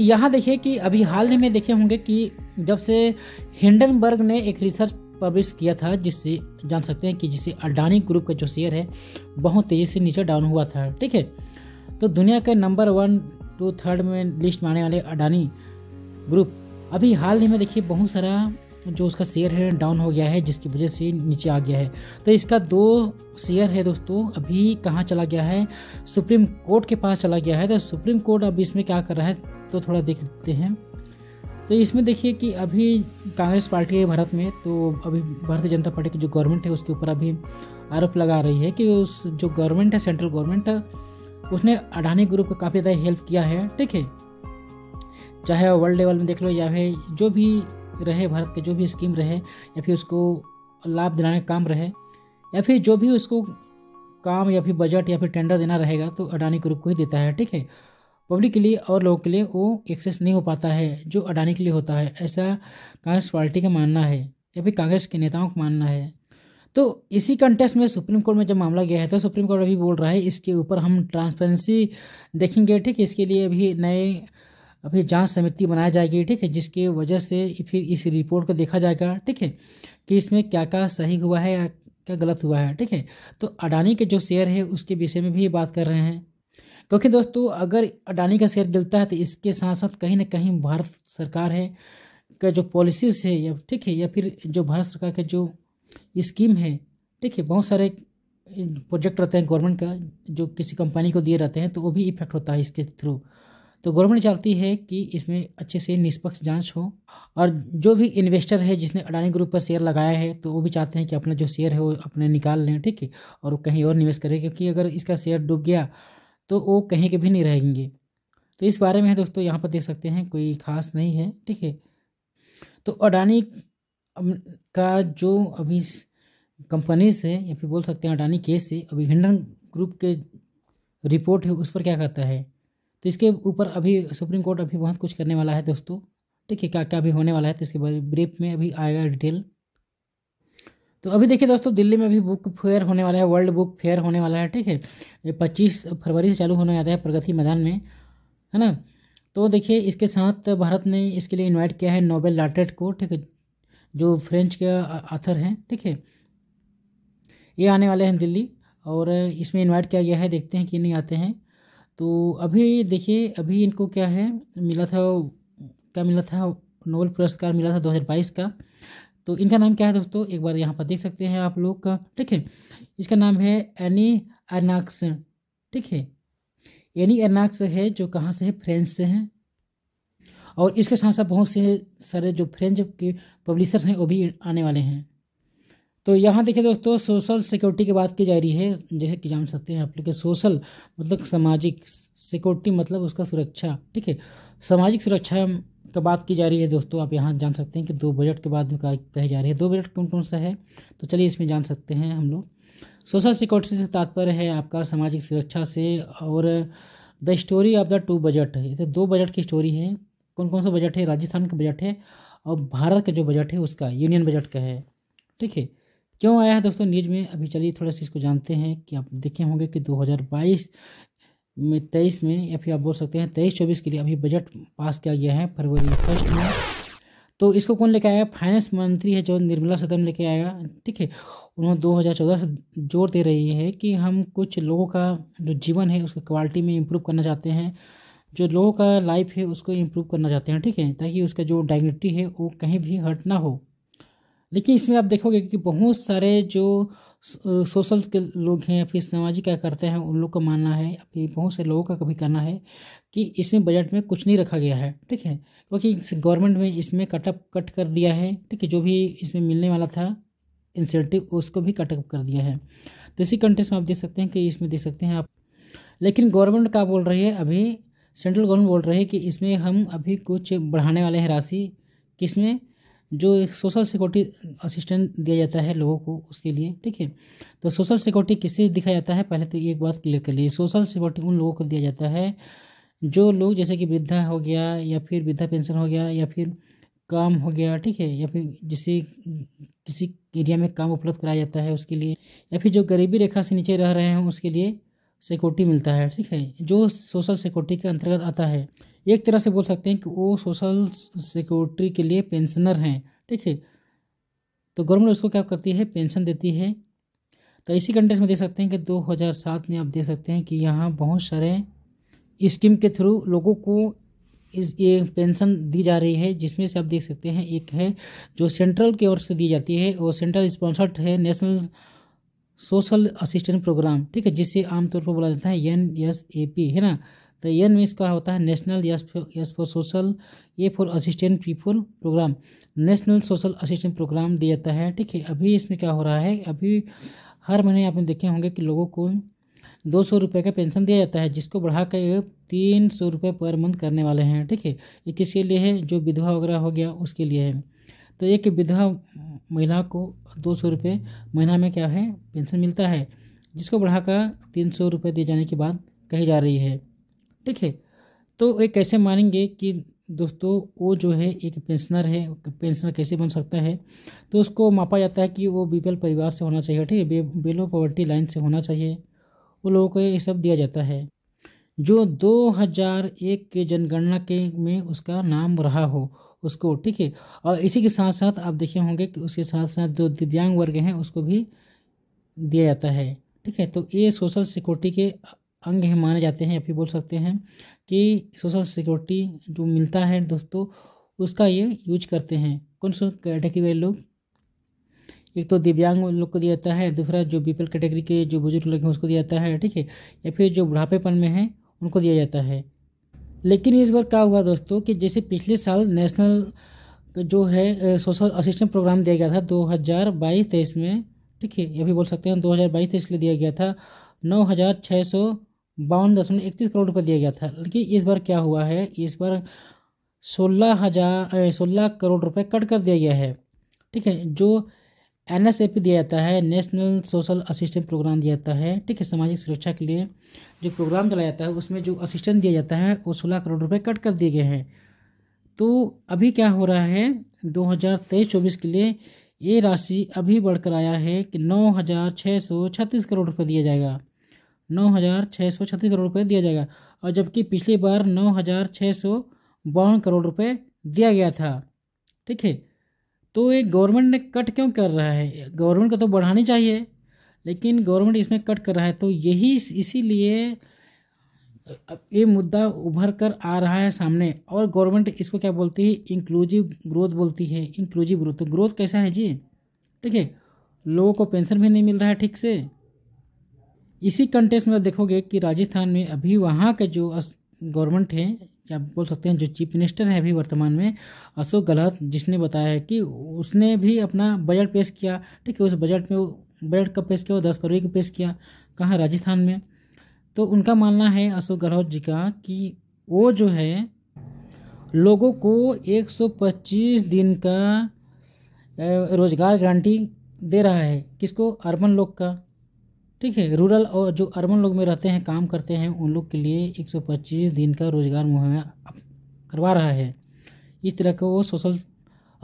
यहाँ देखिए कि अभी हाल ही में देखे होंगे कि जब से हिंडनबर्ग ने एक रिसर्च पब्लिश किया था जिससे जान सकते हैं कि जिससे अडानी ग्रुप का जो शेयर है बहुत तेज़ी से नीचे डाउन हुआ था ठीक है तो दुनिया के नंबर वन टू थर्ड में लिस्ट में आने वाले अडानी ग्रुप अभी हाल ही में देखिए बहुत सारा जो उसका शेयर है डाउन हो गया है जिसकी वजह से नीचे आ गया है तो इसका दो शेयर है दोस्तों अभी कहाँ चला गया है सुप्रीम कोर्ट के पास चला गया है तो सुप्रीम कोर्ट अब इसमें क्या कर रहा है तो थोड़ा देख लेते हैं तो इसमें देखिए कि अभी कांग्रेस पार्टी है भारत में तो अभी भारतीय जनता पार्टी की जो गवर्नमेंट है उसके ऊपर अभी आरोप लगा रही है कि उस जो गवर्नमेंट है सेंट्रल गवर्नमेंट उसने अडानी ग्रुप का काफ़ी ज़्यादा हेल्प किया है ठीक है चाहे वर्ल्ड लेवल में देख लो या फिर जो भी रहे भारत के जो भी स्कीम रहे या फिर उसको लाभ दिलाने का काम रहे या फिर जो भी उसको काम या फिर बजट या फिर टेंडर देना रहेगा तो अडानी ग्रुप को ही देता है ठीक है पब्लिक के लिए और लोगों के लिए वो एक्सेस नहीं हो पाता है जो अडानी के लिए होता है ऐसा कांग्रेस पार्टी का मानना है या फिर कांग्रेस के नेताओं का मानना है तो इसी कंटेस्ट में सुप्रीम कोर्ट में जब मामला गया है तो सुप्रीम कोर्ट अभी बोल रहा है इसके ऊपर हम ट्रांसपेरेंसी देखेंगे ठीक है इसके लिए अभी नए अभी जांच समिति बनाई जाएगी ठीक है जिसके वजह से फिर इस रिपोर्ट को देखा जाएगा ठीक है कि इसमें क्या क्या सही हुआ है या क्या गलत हुआ है ठीक है तो अडानी के जो शेयर है उसके विषय में भी बात कर रहे हैं क्योंकि दोस्तों अगर अडानी का शेयर गिरता है तो इसके साथ साथ कहीं ना कहीं भारत सरकार है का जो पॉलिसीज़ है या ठीक है या फिर जो भारत सरकार का जो स्कीम है ठीक है बहुत सारे प्रोजेक्ट रहते हैं गवर्नमेंट का जो किसी कंपनी को दिए रहते हैं तो वो भी इफेक्ट होता है इसके थ्रू तो गवर्नमेंट चाहती है कि इसमें अच्छे से निष्पक्ष जांच हो और जो भी इन्वेस्टर है जिसने अडानी ग्रुप पर शेयर लगाया है तो वो भी चाहते हैं कि अपना जो शेयर है वो अपने निकाल लें ठीक है और कहीं और निवेश करें क्योंकि अगर इसका शेयर डूब गया तो वो कहीं के भी नहीं रहेंगे तो इस बारे में है दोस्तों यहाँ पर देख सकते हैं कोई खास नहीं है ठीक है तो अडानी का जो अभी कंपनी से या फिर बोल सकते हैं अडानी केस से अभी हिंडन ग्रुप के रिपोर्ट है उस पर क्या कहता है तो इसके ऊपर अभी सुप्रीम कोर्ट अभी बहुत कुछ करने वाला है दोस्तों ठीक है क्या क्या अभी होने वाला है तो इसके बारे ब्रीफ में अभी आएगा डिटेल तो अभी देखिए दोस्तों दिल्ली में अभी बुक फेयर होने वाला है वर्ल्ड बुक फेयर होने वाला है ठीक है ये पच्चीस फरवरी से चालू होने जाता है प्रगति मैदान में है ना तो देखिए इसके साथ भारत ने इसके लिए इनवाइट किया है नोबेल लाटेट को ठीक है जो फ्रेंच के आथर हैं ठीक है ये आने वाले हैं दिल्ली और इसमें इन्वाइट किया गया है देखते हैं कि नहीं आते हैं तो अभी देखिए अभी इनको क्या है मिला था क्या मिला था नोबेल पुरस्कार मिला था दो का तो इनका नाम क्या है दोस्तों एक बार यहाँ पर देख सकते हैं आप लोग का ठीक है इसका नाम है एनी एनाक्स ठीक है एनी एनाक्स है जो कहाँ से है फ्रेंच से हैं और इसके साथ साथ बहुत से सारे जो फ्रेंच के पब्लिशर्स हैं वो भी आने वाले हैं तो यहाँ देखिए दोस्तों सोशल सिक्योरिटी की बात की जा रही है जैसे कि जान सकते हैं आप लोग सोशल मतलब सामाजिक सिक्योरिटी मतलब उसका सुरक्षा ठीक है सामाजिक सुरक्षा का बात की जा रही है दोस्तों आप यहाँ जान सकते हैं कि दो बजट के बाद में कहे जा रही है दो बजट कौन कौन सा है तो चलिए इसमें जान सकते हैं हम लोग सोशल सिक्योरिटी से तात्पर्य है आपका सामाजिक सुरक्षा से और the story of the two budget है तो दो बजट की स्टोरी है कौन कौन सा बजट है राजस्थान का बजट है और भारत का जो बजट है उसका यूनियन बजट का है ठीक है क्यों आया है दोस्तों न्यूज़ में अभी चलिए थोड़ा सा इसको जानते हैं कि आप देखे होंगे कि 2022 में तेईस में या फिर आप बोल सकते हैं तेईस चौबीस के लिए अभी बजट पास किया गया है फरवरी फर्स्ट में तो इसको कौन लेके आया फाइनेंस मंत्री है जो निर्मला सदन लेके आया ठीक है उन्होंने 2014 से जोर दे रही है कि हम कुछ लोगों का जो जीवन है उसकी क्वालिटी में इम्प्रूव करना चाहते हैं जो लोगों का लाइफ है उसको इम्प्रूव करना चाहते हैं ठीक है ताकि उसका जो डाइग्निटी है वो कहीं भी हर्ट ना हो लेकिन इसमें आप देखोगे कि बहुत सारे जो सोशल के लोग हैं या फिर सामाजिक क्या करते हैं उन लोग का मानना है या फिर बहुत से लोगों का कभी कहना है कि इसमें बजट में कुछ नहीं रखा गया है ठीक है क्योंकि गवर्नमेंट में इसमें कटअप कट कर दिया है ठीक है जो भी इसमें मिलने वाला था इंसेंटिव उसको भी कटअप कर दिया है तो इसी कंटेंस में आप देख सकते हैं कि इसमें देख सकते हैं आप लेकिन गवर्नमेंट क्या बोल रही है अभी सेंट्रल गवर्नमेंट बोल रही है कि इसमें हम अभी कुछ बढ़ाने वाले हैं राशि किसमें जो सोशल सिक्योरिटी असिस्टेंट दिया जाता है लोगों को उसके लिए ठीक है तो सोशल सिक्योरिटी किससे दिखाया जाता है पहले तो एक बात क्लियर कर लीजिए सोशल सिक्योरिटी उन लोगों को दिया जाता है जो लोग जैसे कि वृद्धा हो गया या फिर वृद्धा पेंशन हो गया या फिर काम हो गया ठीक है या फिर जिसे किसी एरिया में काम उपलब्ध कराया जाता है उसके लिए या फिर जो गरीबी रेखा से नीचे रह रहे हैं उसके लिए सिक्योरिटी मिलता है ठीक है जो सोशल सिक्योरिटी के अंतर्गत आता है एक तरह से बोल सकते हैं कि वो सोशल सिक्योरिटी के लिए पेंशनर हैं ठीक है तो गवर्नमेंट उसको क्या करती है पेंशन देती है तो इसी कंटेक्स में देख सकते हैं कि 2007 में आप देख सकते हैं कि यहाँ बहुत सारे स्कीम के थ्रू लोगों को इस ये पेंशन दी जा रही है जिसमें से आप देख सकते हैं एक है जो सेंट्रल की ओर से दी जाती है और सेंट्रल स्पॉन्सर्ड है नेशनल सोशल असिस्टेंट प्रोग्राम ठीक है जिसे आमतौर पर बोला जाता है एन एस ए पी है ना तो एन में इसका होता है national S for social A for assistant people program national social assistant program दिया जाता है ठीक है अभी इसमें क्या हो रहा है अभी हर महीने आपने देखे होंगे कि लोगों को दो सौ रुपये का पेंशन दिया जाता है जिसको बढ़ाकर तीन सौ रुपये पर मंथ करने वाले हैं ठीक है ये किसके लिए है जो विधवा वगैरह हो गया उसके लिए है तो एक विधवा महिला को दो सौ रुपये महीना में क्या है पेंशन मिलता है जिसको बढ़ाकर तीन सौ रुपये दिए जाने की बात कही जा रही है ठीक है तो ये कैसे मानेंगे कि दोस्तों वो जो है एक पेंशनर है पेंशनर कैसे बन सकता है तो उसको मापा जाता है कि वो बीपीएल परिवार से होना चाहिए ठीक है बिलो बेलो पॉवर्टी लाइन से होना चाहिए वो लोगों को ये सब दिया जाता है जो 2001 के जनगणना के में उसका नाम रहा हो उसको ठीक है और इसी के साथ साथ आप देखे होंगे कि उसके साथ साथ जो दिव्यांग वर्ग हैं उसको भी दिया जाता है ठीक है तो ये सोशल सिक्योरिटी के अंग हैं माने जाते हैं या फिर बोल सकते हैं कि सोशल सिक्योरिटी जो मिलता है दोस्तों उसका ये यूज करते हैं कौन सा कैटेगरी वाले लोग एक तो दिव्यांग लोग को दिया जाता है दूसरा जो बीपल कैटेगरी के जो बुजुर्ग लोग हैं उसको दिया जाता है ठीक है या फिर जो बुढ़ापेपन में है उनको दिया जाता है लेकिन इस बार क्या हुआ दोस्तों कि जैसे पिछले साल नेशनल जो है सोशल असिस्टेंट प्रोग्राम दिया गया था दो हज़ार बाईस तेईस में ठीक है ये भी बोल सकते हैं दो हज़ार बाईस तेईस के लिए दिया गया था नौ हज़ार छः सौ बावन दशमलव इकतीस करोड़ रुपये दिया गया था लेकिन इस बार क्या हुआ है इस बार सोलह हज़ार सोलह करोड़ रुपये कट कर दिया गया है ठीक है जो एन एस दिया जाता है नेशनल सोशल असिस्टेंट प्रोग्राम दिया जाता है ठीक है सामाजिक सुरक्षा के लिए जो प्रोग्राम चलाया जाता है उसमें जो असिस्टेंट दिया जाता है वो सोलह करोड़ रुपये कट कर दिए गए हैं तो अभी क्या हो रहा है दो हज़ार तेईस चौबीस के लिए ये राशि अभी बढ़कर आया है कि नौ हज़ार छः सौ छत्तीस करोड़ रुपये दिया जाएगा नौ हज़ार छः सौ छत्तीस करोड़ रुपये दिया जाएगा और जबकि पिछली बार नौ हज़ार छः सौ बावन करोड़ रुपये दिया गया था ठीक है तो ये गवर्नमेंट ने कट क्यों कर रहा है गवर्नमेंट को तो बढ़ानी चाहिए लेकिन गवर्नमेंट इसमें कट कर रहा है तो यही इसीलिए ये मुद्दा उभर कर आ रहा है सामने और गवर्नमेंट इसको क्या बोलती है इंक्लूजिव ग्रोथ बोलती है इंक्लूजिव ग्रोथ तो ग्रोथ कैसा है जी ठीक है लोगों को पेंशन भी नहीं मिल रहा है ठीक से इसी कंटेस्ट में देखोगे कि राजस्थान में अभी वहाँ के जो गवर्नमेंट हैं या बोल सकते हैं जो चीफ मिनिस्टर है अभी वर्तमान में अशोक गहलोत जिसने बताया है कि उसने भी अपना बजट पेश किया ठीक है उस बजट में बजट कब पेश किया वो दस फरवरी को पेश किया कहाँ राजस्थान में तो उनका मानना है अशोक गहलोत जी का कि वो जो है लोगों को 125 दिन का रोज़गार गारंटी दे रहा है किसको अर्बन लोग का ठीक है रूरल और जो अर्बन लोग में रहते हैं काम करते हैं उन लोग के लिए 125 दिन का रोज़गार मुहैया करवा रहा है इस तरह का वो सोशल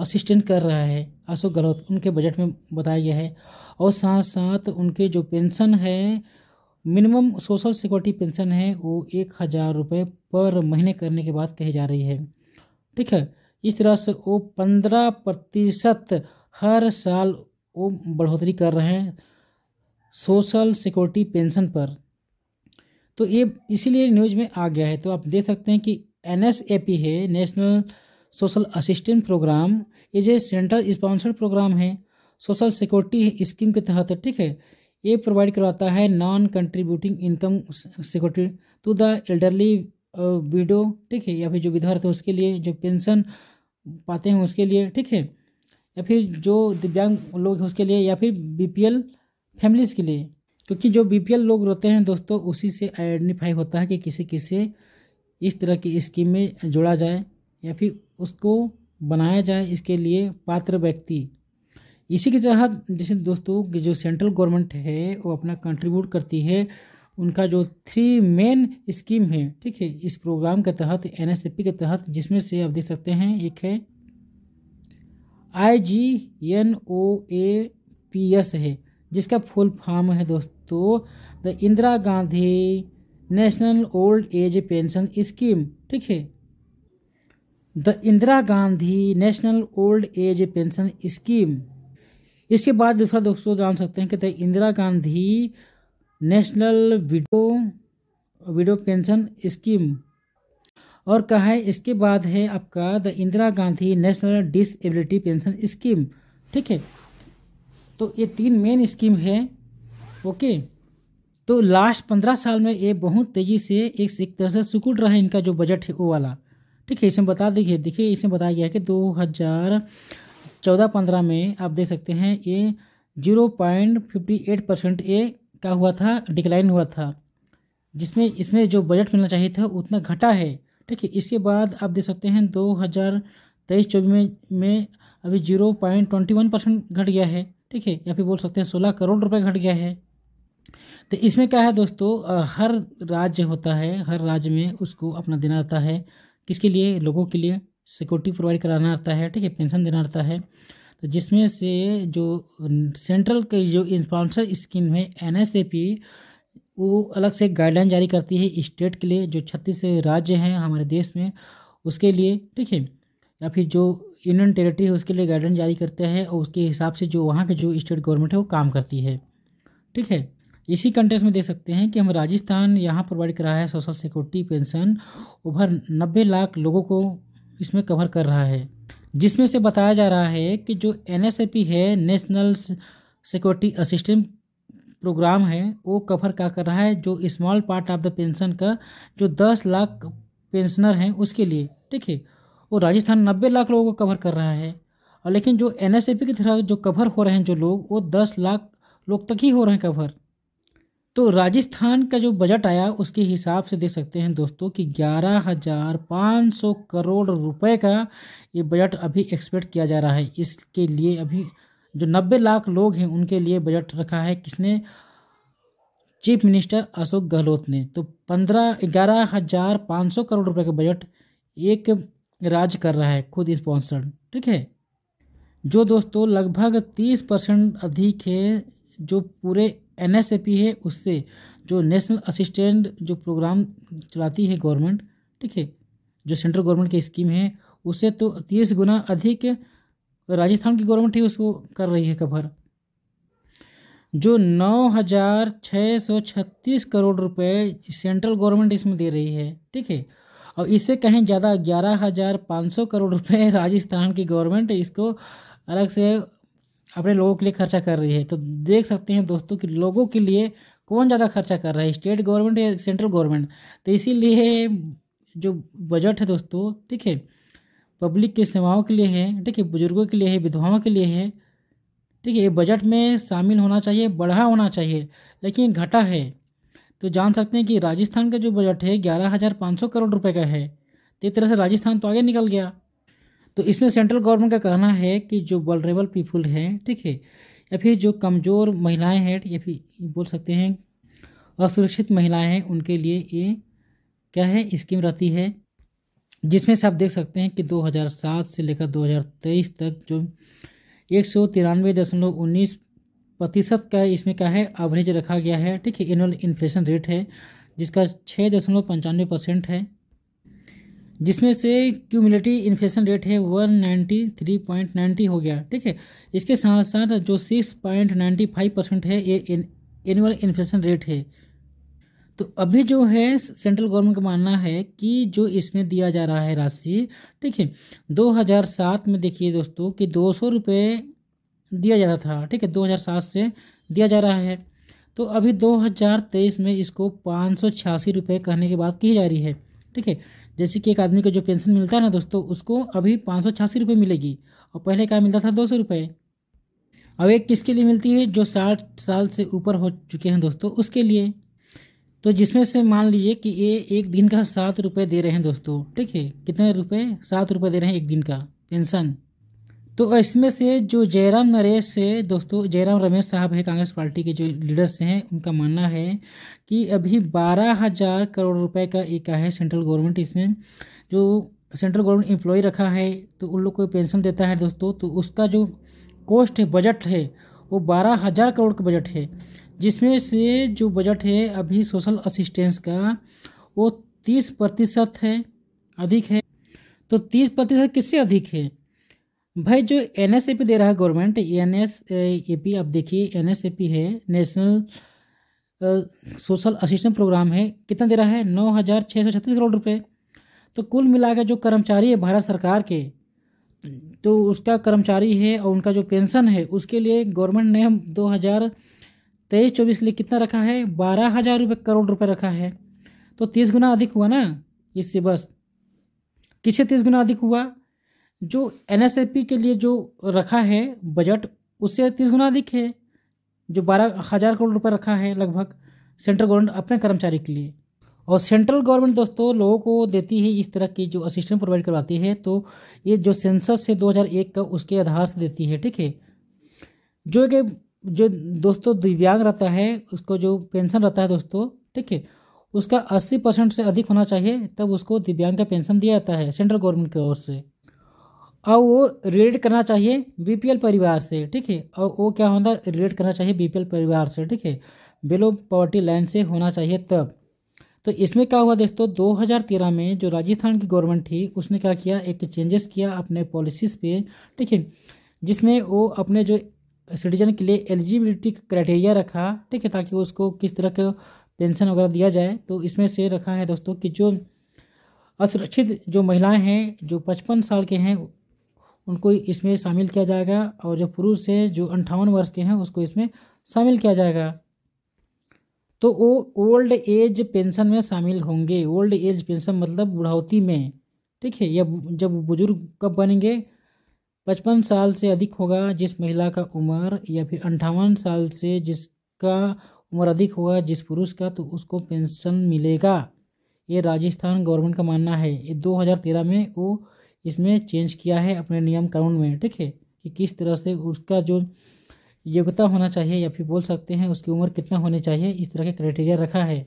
असिस्टेंट कर रहा है अशोक गहलोत उनके बजट में बताया गया है और साथ साथ उनके जो पेंशन है मिनिमम सोशल सिक्योरिटी पेंशन है वो एक हज़ार रुपये पर महीने करने के बाद कही जा रही है ठीक है इस तरह से वो पंद्रह प्रतिशत हर साल वो बढ़ोतरी कर रहे हैं सोशल सिक्योरिटी पेंशन पर तो ये इसीलिए न्यूज में आ गया है तो आप देख सकते हैं कि एन है नेशनल सोशल असिस्टेंट प्रोग्राम ये जो सेंट्रल स्पॉन्सर्ड प्रोग्राम है सोशल सिक्योरिटी स्कीम के तहत ठीक है ये प्रोवाइड करवाता है non contributing income security to the elderly widow ठीक है या फिर जो विधवा रहते हैं उसके लिए जो पेंशन पाते हैं उसके लिए ठीक है या फिर जो दिव्यांग लोग हैं उसके लिए या फिर बीपीएल फैमिलीज़ के लिए क्योंकि जो बी लोग रहते हैं दोस्तों उसी से आइडेंटिफाई होता है कि किसी किसे इस तरह की स्कीम में जोड़ा जाए या फिर उसको बनाया जाए इसके लिए पात्र व्यक्ति इसी के तहत जैसे दोस्तों कि जो सेंट्रल गवर्नमेंट है वो अपना कंट्रीब्यूट करती है उनका जो थ्री मेन स्कीम है ठीक है इस प्रोग्राम के तहत एन के तहत जिसमें से आप देख सकते हैं एक है I G N O A P S है जिसका फुल फॉर्म है दोस्तों the Indira Gandhi national old age pension scheme ठीक है the Indira Gandhi national old age pension scheme इसके बाद दूसरा दोस्तों जान सकते हैं कि the Indira Gandhi national widow widow pension scheme और कहा है इसके बाद है आपका the Indira Gandhi national disability pension scheme ठीक है तो ये तीन मेन स्कीम है ओके तो लास्ट पंद्रह साल में ये बहुत तेज़ी से एक एक तरह से सुकुट रहा है इनका जो बजट है वो वाला ठीक है इसमें बता दीजिए देखिए इसमें बताया गया है कि दो हज़ार चौदह पंद्रह में आप देख सकते हैं ये zero point fifty eight percent ए का हुआ था डिक्लाइन हुआ था जिसमें इसमें जो बजट मिलना चाहिए था उतना घटा है ठीक है इसके बाद आप देख सकते हैं दो हज़ार तेईस चौबीस में में अभी zero point twenty one percent घट गया है ठीक है या फिर बोल सकते हैं सोलह करोड़ रुपए घट गया है तो इसमें क्या है दोस्तों हर राज्य होता है हर राज्य में उसको अपना देना रहता है किसके लिए लोगों के लिए सिक्योरिटी प्रोवाइड कराना रहता है ठीक है पेंशन देना रहता है तो जिसमें से जो सेंट्रल की जो स्पॉन्सर स्कीम है एन एस ए पी वो अलग से गाइडलाइन जारी करती है स्टेट के लिए जो छत्तीस राज्य हैं हमारे देश में उसके लिए ठीक है या फिर जो यूनियन टेरेटरी है उसके लिए गाइडलाइन जारी करते हैं और उसके हिसाब से जो वहाँ के जो स्टेट गवर्नमेंट है वो काम करती है ठीक है इसी कंटेस्ट में देख सकते हैं कि हम राजस्थान यहाँ प्रोवाइड कर रहा है सोशल सिक्योरिटी पेंशन ओवर नब्बे लाख लोगों को इसमें कवर कर रहा है जिसमें से बताया जा रहा है कि जो एन है नेशनल सिक्योरिटी असिस्टेंट प्रोग्राम है वो कवर क्या कर रहा है जो small part of the pension का जो दस लाख पेंशनर हैं उसके लिए ठीक है वो राजस्थान नब्बे लाख लोगों को कवर कर रहा है और लेकिन जो एन की तरह जो कवर हो रहे हैं जो लोग वो दस लाख लोग तक ही हो रहे हैं कवर तो राजस्थान का जो बजट आया उसके हिसाब से देख सकते हैं दोस्तों कि ग्यारह हज़ार पाँच सौ करोड़ रुपए का ये बजट अभी एक्सपेक्ट किया जा रहा है इसके लिए अभी जो नब्बे लाख लोग हैं उनके लिए बजट रखा है किसने चीफ मिनिस्टर अशोक गहलोत ने तो पंद्रह ग्यारह हज़ार पाँच सौ करोड़ रुपए का बजट एक राज कर रहा है खुद स्पॉन्सर्ड ठीक है जो दोस्तों लगभग तीस परसेंट अधिक है जो पूरे एन है उससे जो नेशनल असिस्टेंट जो प्रोग्राम चलाती है गवर्नमेंट ठीक है जो सेंट्रल गवर्नमेंट की स्कीम है उससे तो तीस गुना अधिक राजस्थान की गवर्नमेंट ही उसको कर रही है कवर जो नौ हज़ार छः सौ छत्तीस करोड़ रुपए सेंट्रल गवर्नमेंट इसमें दे रही है ठीक है और इससे कहीं ज़्यादा ग्यारह हज़ार पाँच सौ करोड़ रुपए राजस्थान की गवर्नमेंट इसको अलग से अपने लोगों के लिए खर्चा कर रही है तो देख सकते हैं दोस्तों कि लोगों के लिए कौन ज़्यादा खर्चा कर रहा है स्टेट गवर्नमेंट या सेंट्रल गवर्नमेंट तो इसीलिए जो बजट है दोस्तों ठीक है पब्लिक की सेवाओं के लिए है ठीक है बुजुर्गों के लिए है विधवाओं के लिए है ठीक है ये बजट में शामिल होना चाहिए बढ़ा होना चाहिए लेकिन घटा है तो जान सकते हैं कि राजस्थान का जो बजट है ग्यारह हज़ार पाँच सौ करोड़ रुपए का है तो एक तरह से राजस्थान तो आगे निकल गया तो इसमें सेंट्रल गवर्नमेंट का कहना है कि जो वलरेबल पीपुल हैं ठीक है या फिर जो कमज़ोर महिलाएं हैं या फिर बोल सकते हैं असुरक्षित महिलाएं हैं उनके लिए ये क्या है स्कीम रहती है जिसमें से आप देख सकते हैं कि 2007 से लेकर 2023 तक जो एक सौ तिरानवे दशमलव उन्नीस प्रतिशत का इसमें क्या है एवरेज रखा गया है ठीक है एनुअल इन्फ्लेशन रेट है जिसका छः दशमलव पंचानवे परसेंट है जिसमें से क्यूमुलेटिव इन्फ्लेशन रेट है one ninety three point ninety हो गया ठीक है इसके साथ साथ जो six point ninety five percent है ये एनुअल इन्फ्लेशन रेट है तो अभी जो है सेंट्रल गवर्नमेंट का मानना है कि जो इसमें दिया जा रहा है राशि ठीक है 2007 में देखिए दोस्तों कि दो सौ रुपये दिया जाता था ठीक है 2007 से दिया जा रहा है तो अभी 2023 में इसको पाँच सौ छियासी रुपये कहने की बात की जा रही है ठीक है जैसे कि एक आदमी को जो पेंशन मिलता है ना दोस्तों उसको अभी पाँच सौ छियासी रुपये मिलेगी और पहले क्या मिलता था दो सौ रुपये अब एक किसके लिए मिलती है जो साठ साल से ऊपर हो चुके हैं दोस्तों उसके लिए तो जिसमें से मान लीजिए कि ये एक दिन का सात रुपये दे रहे हैं दोस्तों ठीक है कितने रुपये सात रुपये दे रहे हैं एक दिन का पेंशन तो इसमें से जो जयराम नरेश है दोस्तों जयराम रमेश साहब है कांग्रेस पार्टी के जो लीडर्स हैं उनका मानना है कि अभी बारह हजार करोड़ रुपए का एक है सेंट्रल गवर्नमेंट इसमें जो सेंट्रल गवर्नमेंट एम्प्लॉय रखा है तो उन लोग को पेंशन देता है दोस्तों तो उसका जो कॉस्ट है बजट है वो बारह हज़ार करोड़ का बजट है जिसमें से जो बजट है अभी सोशल असिस्टेंस का वो तीस प्रतिशत है अधिक है तो तीस प्रतिशत किससे अधिक है भाई जो एन दे रहा है गवर्नमेंट एन एस आप देखिए एन है नेशनल सोशल असिस्टेंट प्रोग्राम है कितना दे रहा है नौ हज़ार छः सौ छत्तीस करोड़ रुपए तो कुल के जो कर्मचारी है भारत सरकार के तो उसका कर्मचारी है और उनका जो पेंशन है उसके लिए गवर्नमेंट ने हम दो हज़ार तेईस चौबीस के लिए कितना रखा है बारह हज़ार रुपये करोड़ रुपये रखा है तो तीस गुना अधिक हुआ ना इससे बस किससे तीस गुना अधिक हुआ जो एन के लिए जो रखा है बजट उससे तीस गुना अधिक है जो बारह हज़ार करोड़ रुपये रखा है लगभग सेंट्रल गवर्नमेंट अपने कर्मचारी के लिए और सेंट्रल गवर्नमेंट दोस्तों लोगों को देती है इस तरह की जो असिस्टेंट प्रोवाइड करवाती है तो ये जो सेंसस है 2001 का उसके आधार से देती है ठीक है जो कि जो दोस्तों दिव्यांग रहता है उसको जो पेंशन रहता है दोस्तों ठीक है उसका 80 परसेंट से अधिक होना चाहिए तब उसको दिव्यांग का पेंशन दिया जाता है सेंट्रल गवर्नमेंट की ओर से और वो रिलेट करना चाहिए बीपीएल परिवार से ठीक है और वो क्या होता रिलेट करना चाहिए बीपीएल परिवार से ठीक है बिलो पॉवर्टी लाइन से होना चाहिए तब तो इसमें क्या हुआ दोस्तों 2013 में जो राजस्थान की गवर्नमेंट थी उसने क्या किया एक चेंजेस किया अपने पॉलिसीज़ पे ठीक है जिसमें वो अपने जो सिटीजन के लिए एलिजिबिलिटी क्राइटेरिया रखा ठीक है ताकि उसको किस तरह का पेंशन वगैरह दिया जाए तो इसमें से रखा है दोस्तों कि जो असुरक्षित जो महिलाएं हैं जो पचपन साल के हैं उनको इसमें शामिल किया जाएगा और जो पुरुष है जो अंठावन वर्ष के हैं उसको इसमें शामिल किया जाएगा तो वो ओल्ड एज पेंशन में शामिल होंगे ओल्ड एज पेंशन मतलब बुढ़ौती में ठीक है या जब बुजुर्ग कब बनेंगे पचपन साल से अधिक होगा जिस महिला का उम्र या फिर अंठावन साल से जिसका उम्र अधिक होगा जिस पुरुष का तो उसको पेंशन मिलेगा ये राजस्थान गवर्नमेंट का मानना है ये 2013 में वो इसमें चेंज किया है अपने नियम कानून में ठीक है कि किस तरह से उसका जो योग्यता होना चाहिए या फिर बोल सकते हैं उसकी उम्र कितना होनी चाहिए इस तरह के क्राइटेरिया रखा है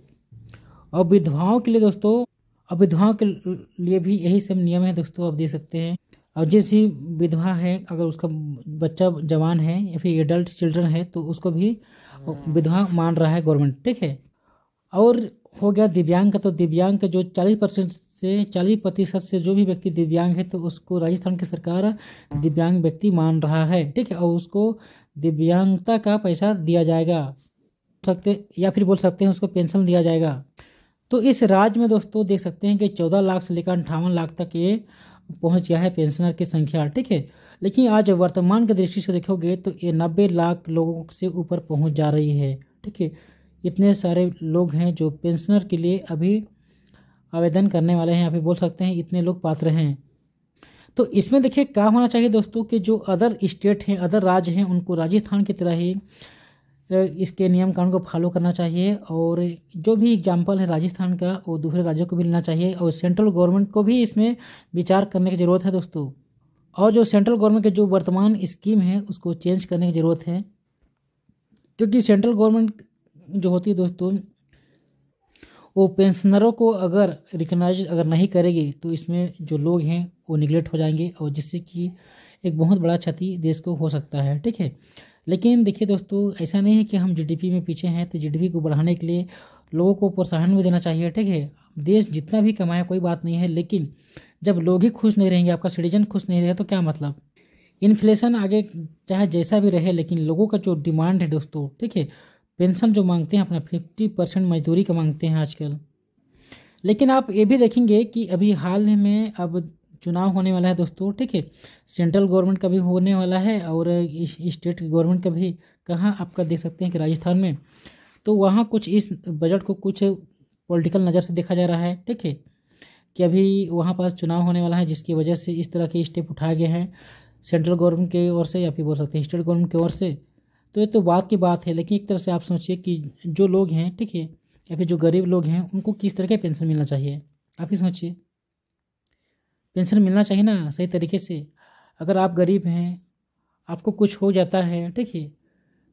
और विधवाओं के लिए दोस्तों अब विधवाओं के लिए भी यही सब नियम है दोस्तों आप देख सकते हैं और जैसी विधवा है अगर उसका बच्चा जवान है या फिर एडल्ट चिल्ड्रन है तो उसको भी विधवा मान रहा है गवर्नमेंट ठीक है और हो गया दिव्यांग का तो दिव्यांग का जो चालीस परसेंट से चालीस प्रतिशत से जो भी व्यक्ति दिव्यांग है तो उसको राजस्थान की सरकार दिव्यांग व्यक्ति मान रहा है ठीक है और उसको दिव्यांगता का पैसा दिया जाएगा सकते या फिर बोल सकते हैं उसको पेंशन दिया जाएगा तो इस राज्य में दोस्तों देख सकते हैं कि चौदह लाख से लेकर अंठावन लाख तक ये पहुंच गया है पेंशनर की संख्या ठीक है लेकिन आज वर्तमान की दृष्टि से देखोगे तो ये नब्बे लाख लोगों से ऊपर पहुंच जा रही है ठीक है इतने सारे लोग हैं जो पेंशनर के लिए अभी आवेदन करने वाले हैं या फिर बोल सकते हैं इतने लोग पात्र हैं तो इसमें देखिए क्या होना चाहिए दोस्तों कि जो अदर स्टेट हैं अदर राज्य हैं उनको राजस्थान की तरह ही इसके नियम कानून को फॉलो करना चाहिए और जो भी एग्जाम्पल है राजस्थान का वो दूसरे राज्यों को भी लेना चाहिए और सेंट्रल गवर्नमेंट को भी इसमें विचार करने की ज़रूरत है दोस्तों और जो सेंट्रल गवर्नमेंट के जो वर्तमान स्कीम है उसको चेंज करने की ज़रूरत है क्योंकि सेंट्रल गवर्नमेंट जो होती है दोस्तों वो पेंशनरों को अगर रिकनाइज अगर नहीं करेगी तो इसमें जो लोग हैं वो निगलेक्ट हो जाएंगे और जिससे कि एक बहुत बड़ा क्षति देश को हो सकता है ठीक है लेकिन देखिए दोस्तों ऐसा नहीं है कि हम जीडीपी में पीछे हैं तो जीडीपी को बढ़ाने के लिए लोगों को प्रोत्साहन भी देना चाहिए ठीक है देश जितना भी कमाए कोई बात नहीं है लेकिन जब लोग ही खुश नहीं रहेंगे आपका सिटीजन खुश नहीं रहे तो क्या मतलब इन्फ्लेशन आगे चाहे जैसा भी रहे लेकिन लोगों का जो डिमांड है दोस्तों ठीक है पेंशन जो मांगते हैं अपना फिफ्टी परसेंट मजदूरी का मांगते हैं आजकल लेकिन आप ये भी देखेंगे कि अभी हाल में अब चुनाव होने वाला है दोस्तों ठीक है सेंट्रल गवर्नमेंट का भी होने वाला है और स्टेट गवर्नमेंट का भी कहाँ आपका देख सकते हैं कि राजस्थान में तो वहाँ कुछ इस बजट को कुछ पॉलिटिकल नज़र से देखा जा रहा है ठीक है कि अभी वहाँ पास चुनाव होने वाला है जिसकी वजह से इस तरह के स्टेप उठाए गए हैं सेंट्रल गवर्नमेंट की ओर से या फिर बोल सकते हैं स्टेट गवर्नमेंट की ओर से तो ये तो बात की बात है लेकिन एक तरह से आप सोचिए कि जो लोग हैं ठीक है या फिर जो गरीब लोग हैं उनको किस तरह का पेंशन मिलना चाहिए आप ही सोचिए पेंशन मिलना चाहिए ना सही तरीके से अगर आप गरीब हैं आपको कुछ हो जाता है ठीक है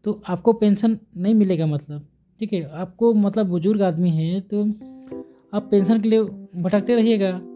तो आपको पेंशन नहीं मिलेगा मतलब ठीक है आपको मतलब बुजुर्ग आदमी है तो आप पेंशन के लिए भटकते रहिएगा